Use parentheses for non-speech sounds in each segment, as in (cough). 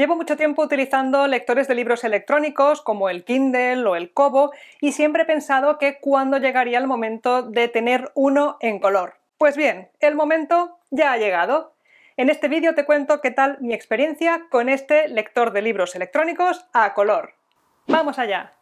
Llevo mucho tiempo utilizando lectores de libros electrónicos como el Kindle o el Kobo y siempre he pensado que cuándo llegaría el momento de tener uno en color. Pues bien, el momento ya ha llegado. En este vídeo te cuento qué tal mi experiencia con este lector de libros electrónicos a color. ¡Vamos allá!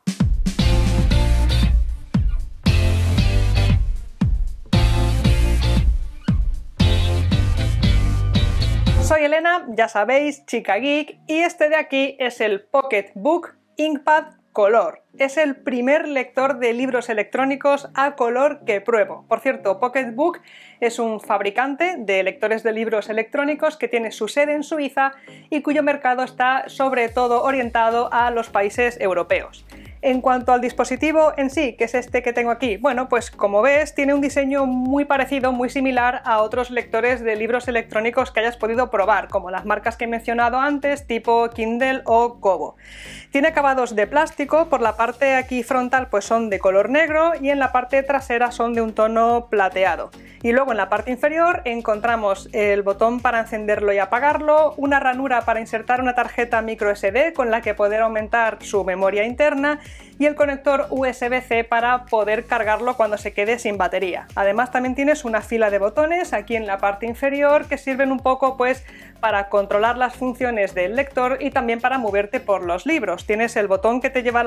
Soy Elena, ya sabéis, chica geek, y este de aquí es el Pocketbook Inkpad color. Es el primer lector de libros electrónicos a color que pruebo. Por cierto, Pocketbook es un fabricante de lectores de libros electrónicos que tiene su sede en Suiza y cuyo mercado está sobre todo orientado a los países europeos. En cuanto al dispositivo en sí, que es este que tengo aquí, bueno, pues como ves tiene un diseño muy parecido, muy similar a otros lectores de libros electrónicos que hayas podido probar, como las marcas que he mencionado antes, tipo Kindle o Kobo. Tiene acabados de plástico, por la parte aquí frontal pues son de color negro y en la parte trasera son de un tono plateado. Y luego en la parte inferior encontramos el botón para encenderlo y apagarlo, una ranura para insertar una tarjeta micro SD con la que poder aumentar su memoria interna y el conector USB-C para poder cargarlo cuando se quede sin batería. Además también tienes una fila de botones aquí en la parte inferior que sirven un poco pues para controlar las funciones del lector y también para moverte por los libros. Tienes el botón que te lleva a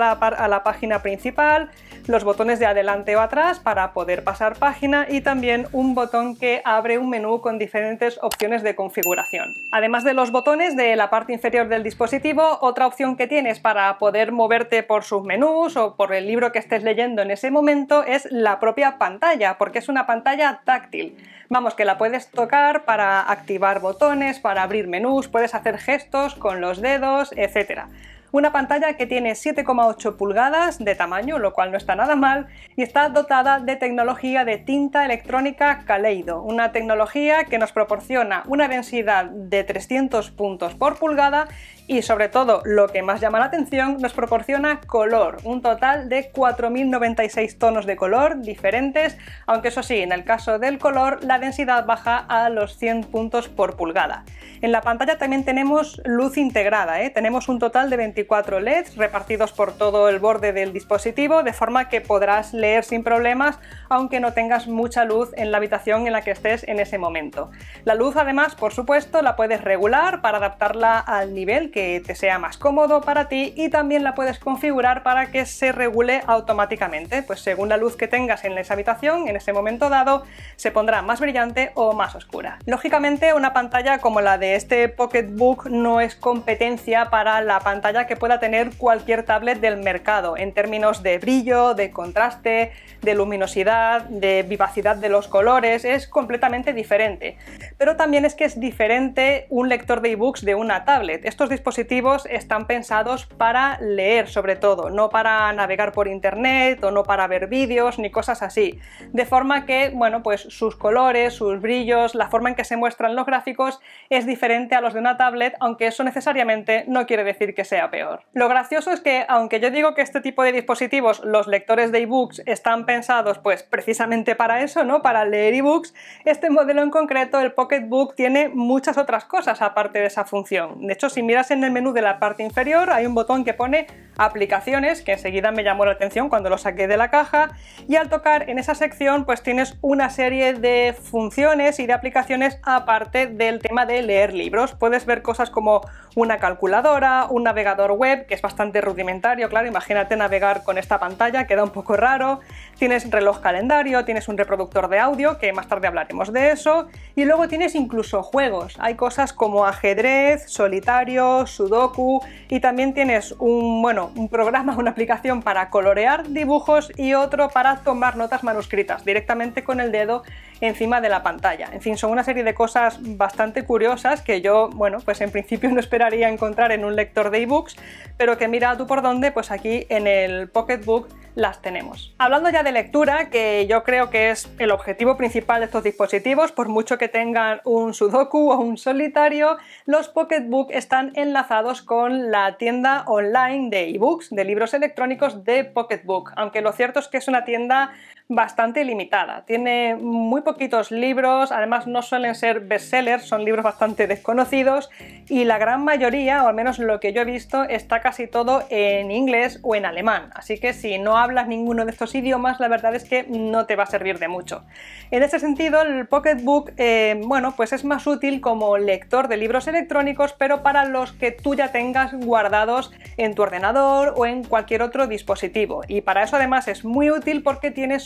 la, página principal, los botones de adelante o atrás para poder pasar página y también un botón que abre un menú con diferentes opciones de configuración. Además de los botones de la parte inferior del dispositivo, otra opción que tienes para poder moverte por sus menús o por el libro que estés leyendo en ese momento es la propia pantalla, porque es una pantalla táctil. Vamos, que la puedes tocar para activar botones, para abrir menús, puedes hacer gestos con los dedos, etc. Una pantalla que tiene 7,8 pulgadas de tamaño, lo cual no está nada mal, y está dotada de tecnología de tinta electrónica Kaleido, una tecnología que nos proporciona una densidad de 300 puntos por pulgada y sobre todo lo que más llama la atención nos proporciona color, un total de 4.096 tonos de color diferentes, aunque eso sí, en el caso del color la densidad baja a los 100 puntos por pulgada. En la pantalla también tenemos luz integrada, ¿eh? tenemos un total de 24 LEDs repartidos por todo el borde del dispositivo, de forma que podrás leer sin problemas aunque no tengas mucha luz en la habitación en la que estés en ese momento. La luz además, por supuesto, la puedes regular para adaptarla al nivel que te sea más cómodo para ti y también la puedes configurar para que se regule automáticamente, pues según la luz que tengas en esa habitación en ese momento dado se pondrá más brillante o más oscura. Lógicamente una pantalla como la de este Pocketbook no es competencia para la pantalla que pueda tener cualquier tablet del mercado en términos de brillo, de contraste, de luminosidad, de vivacidad de los colores, es completamente diferente. Pero también es que es diferente un lector de ebooks de una tablet. Estos dispositivos están pensados para leer sobre todo, no para navegar por internet o no para ver vídeos ni cosas así. De forma que, bueno, pues sus colores, sus brillos, la forma en que se muestran los gráficos es diferente a los de una tablet, aunque eso necesariamente no quiere decir que sea peor. Lo gracioso es que, aunque yo digo que este tipo de dispositivos, los lectores de ebooks, están pensados pues precisamente para eso, ¿no? Para leer ebooks, este modelo en concreto, el Pocketbook, tiene muchas otras cosas aparte de esa función. De hecho, si miras en el menú de la parte inferior hay un botón que pone aplicaciones, que enseguida me llamó la atención cuando lo saqué de la caja, y al tocar en esa sección pues tienes una serie de funciones y de aplicaciones aparte del tema de leer libros. Puedes ver cosas como una calculadora, un navegador web, que es bastante rudimentario, claro, imagínate navegar con esta pantalla, queda un poco raro, tienes reloj calendario, tienes un reproductor de audio, que más tarde hablaremos de eso, y luego tienes incluso juegos, hay cosas como ajedrez, solitario, sudoku y también tienes un, bueno, un programa, (laughs) una aplicación para colorear dibujos y otro para tomar notas manuscritas directamente con el dedo encima de la pantalla. En fin, son una serie de cosas bastante curiosas que yo, bueno, pues en principio no esperaría encontrar en un lector de ebooks, pero que mira tú por dónde, pues aquí en el Pocketbook las tenemos. Hablando ya de lectura, que yo creo que es el objetivo principal de estos dispositivos, por mucho que tengan un Sudoku o un solitario, los Pocketbook están enlazados con la tienda online de ebooks, de libros electrónicos de Pocketbook, aunque lo cierto es que es una tienda bastante limitada. Tiene muy poquitos libros, además no suelen ser bestsellers, son libros bastante desconocidos y la gran mayoría, o al menos lo que yo he visto, está casi todo en inglés o en alemán. Así que si no hablas ninguno de estos idiomas, la verdad es que no te va a servir de mucho. En ese sentido, el Pocketbook, eh, bueno, pues es más útil como lector de libros electrónicos, pero para los que tú ya tengas guardados en tu ordenador o en cualquier otro dispositivo. Y para eso además es muy útil porque tiene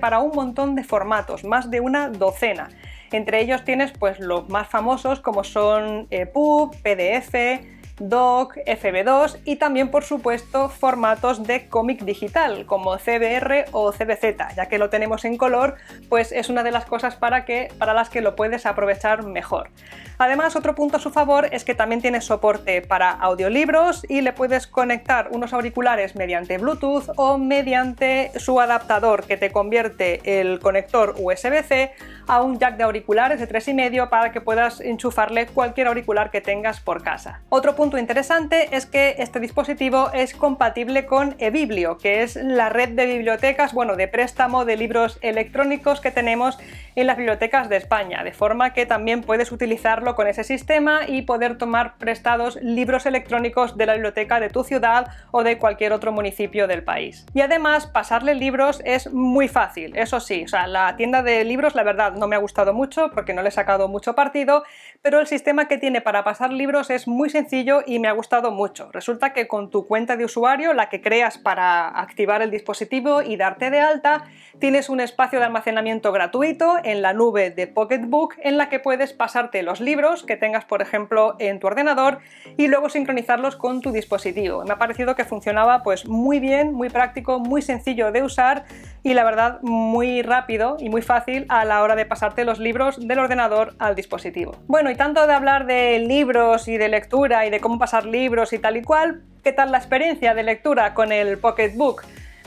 para un montón de formatos, más de una docena. Entre ellos tienes pues los más famosos como son EPUB, eh, PDF, DOC, FB2 y también, por supuesto, formatos de cómic digital como CBR o CBZ. Ya que lo tenemos en color, pues es una de las cosas para, que, para las que lo puedes aprovechar mejor. Además, otro punto a su favor es que también tiene soporte para audiolibros y le puedes conectar unos auriculares mediante Bluetooth o mediante su adaptador que te convierte el conector USB-C a un jack de auriculares de 3,5 para que puedas enchufarle cualquier auricular que tengas por casa. Otro interesante es que este dispositivo es compatible con eBiblio, que es la red de bibliotecas, bueno, de préstamo de libros electrónicos que tenemos en las bibliotecas de España, de forma que también puedes utilizarlo con ese sistema y poder tomar prestados libros electrónicos de la biblioteca de tu ciudad o de cualquier otro municipio del país. Y además, pasarle libros es muy fácil, eso sí, o sea, la tienda de libros la verdad no me ha gustado mucho porque no le he sacado mucho partido, pero el sistema que tiene para pasar libros es muy sencillo y me ha gustado mucho. Resulta que con tu cuenta de usuario, la que creas para activar el dispositivo y darte de alta, tienes un espacio de almacenamiento gratuito en la nube de Pocketbook en la que puedes pasarte los libros que tengas, por ejemplo, en tu ordenador y luego sincronizarlos con tu dispositivo. Me ha parecido que funcionaba pues muy bien, muy práctico, muy sencillo de usar y la verdad muy rápido y muy fácil a la hora de pasarte los libros del ordenador al dispositivo. Bueno, y tanto de hablar de libros y de lectura y de cómo pasar libros y tal y cual. ¿Qué tal la experiencia de lectura con el Pocketbook?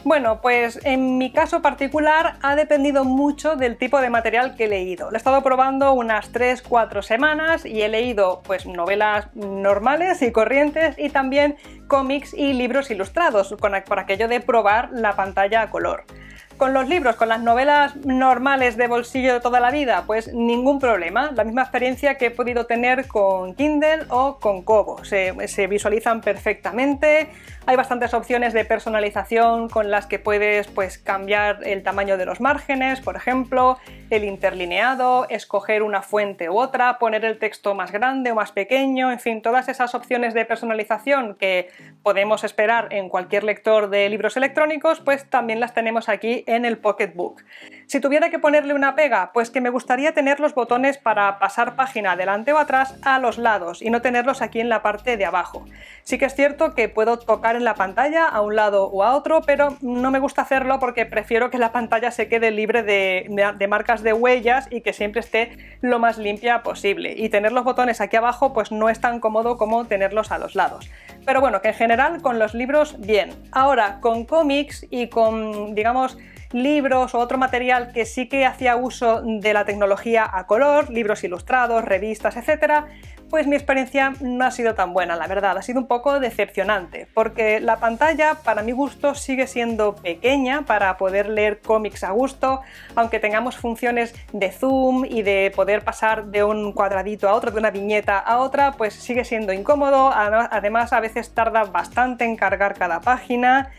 Bueno, pues en mi caso particular ha dependido mucho del tipo de material que he leído. Lo he estado probando unas 3-4 semanas y he leído pues novelas normales y corrientes y también cómics y libros ilustrados, con, por aquello de probar la pantalla a color. Con los libros, con las novelas normales de bolsillo de toda la vida, pues ningún problema. La misma experiencia que he podido tener con Kindle o con Kobo. Se, se visualizan perfectamente. Hay bastantes opciones de personalización con las que puedes pues, cambiar el tamaño de los márgenes, por ejemplo, el interlineado, escoger una fuente u otra, poner el texto más grande o más pequeño, en fin, todas esas opciones de personalización que podemos esperar en cualquier lector de libros electrónicos, pues también las tenemos aquí en el Pocketbook. Si tuviera que ponerle una pega, pues que me gustaría tener los botones para pasar página adelante o atrás a los lados y no tenerlos aquí en la parte de abajo. Sí que es cierto que puedo tocar en la pantalla a un lado o a otro, pero no me gusta hacerlo porque prefiero que la pantalla se quede libre de, de marcas de huellas y que siempre esté lo más limpia posible. Y tener los botones aquí abajo pues no es tan cómodo como tenerlos a los lados. Pero bueno, que en general con los libros bien. Ahora, con cómics y con, digamos, libros o otro material que sí que hacía uso de la tecnología a color, libros ilustrados, revistas, etcétera, pues mi experiencia no ha sido tan buena, la verdad, ha sido un poco decepcionante, porque la pantalla para mi gusto sigue siendo pequeña para poder leer cómics a gusto, aunque tengamos funciones de zoom y de poder pasar de un cuadradito a otro, de una viñeta a otra, pues sigue siendo incómodo, además a veces tarda bastante en cargar cada página.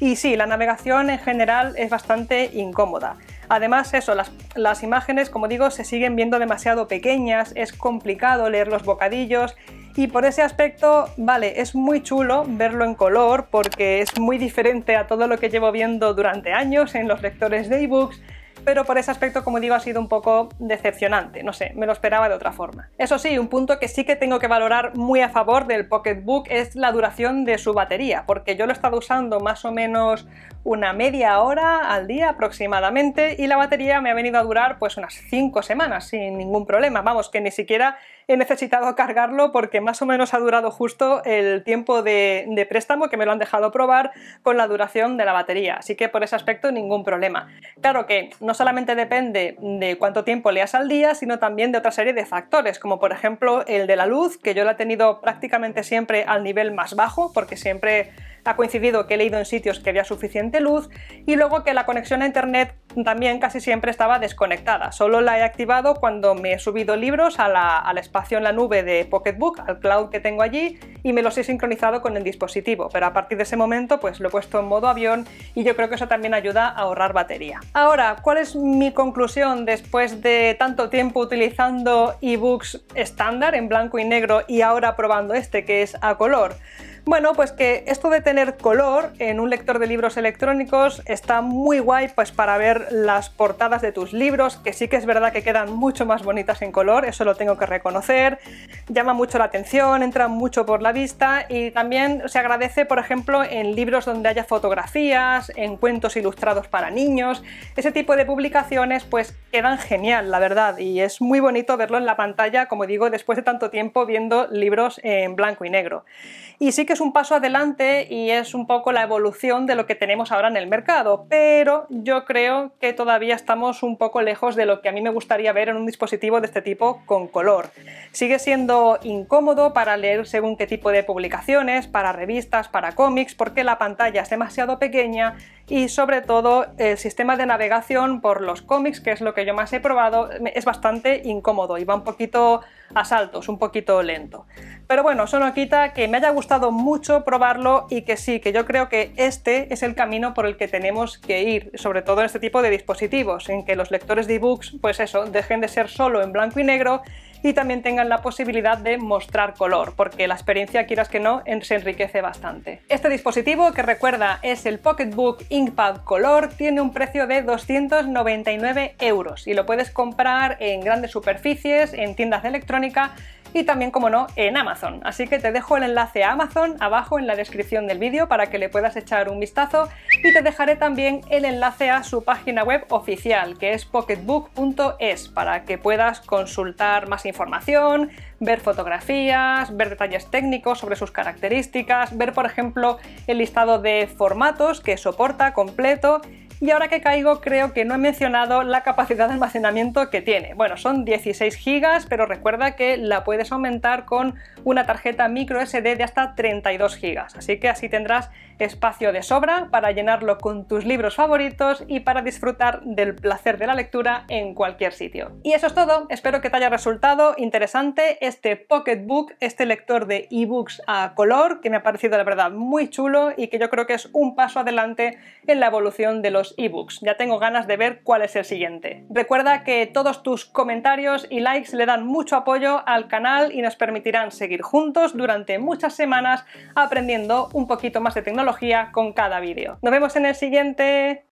Y sí, la navegación en general es bastante incómoda. Además, eso, las, las, imágenes, como digo, se siguen viendo demasiado pequeñas, es complicado leer los bocadillos y por ese aspecto, vale, es muy chulo verlo en color porque es muy diferente a todo lo que llevo viendo durante años en los lectores de ebooks, pero por ese aspecto, como digo, ha sido un poco decepcionante, no sé, me lo esperaba de otra forma. Eso sí, un punto que sí que tengo que valorar muy a favor del Pocketbook es la duración de su batería, porque yo lo he estado usando más o menos una media hora al día aproximadamente y la batería me ha venido a durar pues unas 5 semanas sin ningún problema. Vamos, que ni siquiera he necesitado (laughs) cargarlo porque más o menos ha durado justo el tiempo de, de préstamo que me lo han dejado probar con la duración de la batería. Así que por ese aspecto ningún problema. Claro que no solamente depende de cuánto tiempo leas al día, sino también de otra serie de factores, como por ejemplo el de la luz, que yo la he tenido prácticamente siempre al nivel más bajo porque siempre ha coincidido que he leído en sitios que había suficiente luz y luego que la conexión a internet también casi siempre estaba desconectada. Solo la he activado cuando me he subido libros al espacio en la nube de Pocketbook, al cloud que tengo allí, y me los he sincronizado con el dispositivo. Pero a partir de ese momento, pues lo he puesto en modo avión y yo creo que eso también ayuda a ahorrar batería. Ahora, ¿cuál es mi conclusión después de tanto tiempo utilizando ebooks estándar en blanco y negro y ahora probando este que es a color? Bueno, pues que esto de tener color en un lector de libros electrónicos está muy guay pues para ver las portadas de tus libros, que sí que es verdad que quedan mucho más bonitas en color, eso lo tengo que reconocer, llama mucho la atención, entra mucho por la vista y también se agradece, por ejemplo, en libros donde haya fotografías, en cuentos ilustrados para niños, ese tipo de publicaciones pues quedan genial, la verdad, y es muy bonito verlo en la pantalla, como digo, después de tanto tiempo viendo libros en blanco y negro. Y sí que es un paso adelante y es un poco la evolución de lo que tenemos ahora en el mercado, pero yo creo que todavía estamos un poco lejos de lo que a mí me gustaría ver en un dispositivo de este tipo con color. Sigue siendo incómodo para leer según qué tipo de publicaciones, para revistas, para cómics, porque la pantalla es demasiado pequeña y sobre todo el sistema de navegación por los cómics, que es lo que yo más he probado, es bastante incómodo y va un poquito a saltos, un poquito lento. Pero bueno, eso no quita que me haya gustado mucho probarlo y que sí, que yo creo que este es el camino por el que tenemos que ir, sobre todo en este tipo de dispositivos, en que los lectores de ebooks, pues eso, dejen de ser solo en blanco y negro y también tengan la posibilidad de mostrar color, porque la experiencia, quieras que no, se enriquece bastante. Este dispositivo, que recuerda es el Pocketbook Inkpad Color, tiene un precio de 299 euros y lo puedes comprar en grandes superficies, en tiendas de electrónica, y también, como no, en Amazon. Así que te dejo el enlace a Amazon abajo en la descripción del vídeo para que le puedas echar un vistazo y te dejaré también el enlace a su página web oficial, que es pocketbook.es, para que puedas consultar más información, ver fotografías, ver detalles técnicos sobre sus características, ver, por ejemplo, el listado de formatos que soporta completo y ahora que caigo, creo que no he mencionado la capacidad de almacenamiento que tiene. Bueno, son 16 GB, pero recuerda que la puedes aumentar con una tarjeta micro SD de hasta 32 GB. Así que así tendrás espacio de sobra para llenarlo con tus libros favoritos y para disfrutar del placer de la lectura en cualquier sitio. Y eso es todo, espero que te haya resultado interesante este Pocketbook, este lector de ebooks a color, que me ha parecido la verdad muy chulo y que yo creo que es un paso adelante en la evolución de los ebooks. Ya tengo ganas de ver cuál es el siguiente. Recuerda que todos tus comentarios y likes le dan mucho apoyo al canal y nos permitirán seguir juntos durante muchas semanas aprendiendo un poquito más de tecnología con cada vídeo. Nos vemos en el siguiente.